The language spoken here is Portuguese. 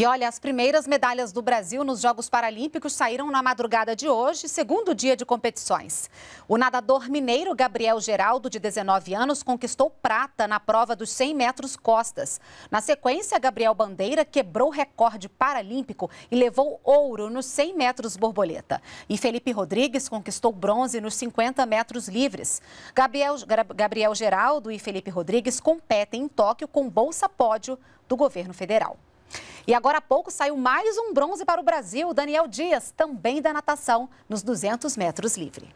E olha, as primeiras medalhas do Brasil nos Jogos Paralímpicos saíram na madrugada de hoje, segundo dia de competições. O nadador mineiro Gabriel Geraldo, de 19 anos, conquistou prata na prova dos 100 metros costas. Na sequência, Gabriel Bandeira quebrou recorde paralímpico e levou ouro nos 100 metros borboleta. E Felipe Rodrigues conquistou bronze nos 50 metros livres. Gabriel, Gabriel Geraldo e Felipe Rodrigues competem em Tóquio com bolsa pódio do governo federal. E agora há pouco saiu mais um bronze para o Brasil, Daniel Dias, também da natação, nos 200 metros livre.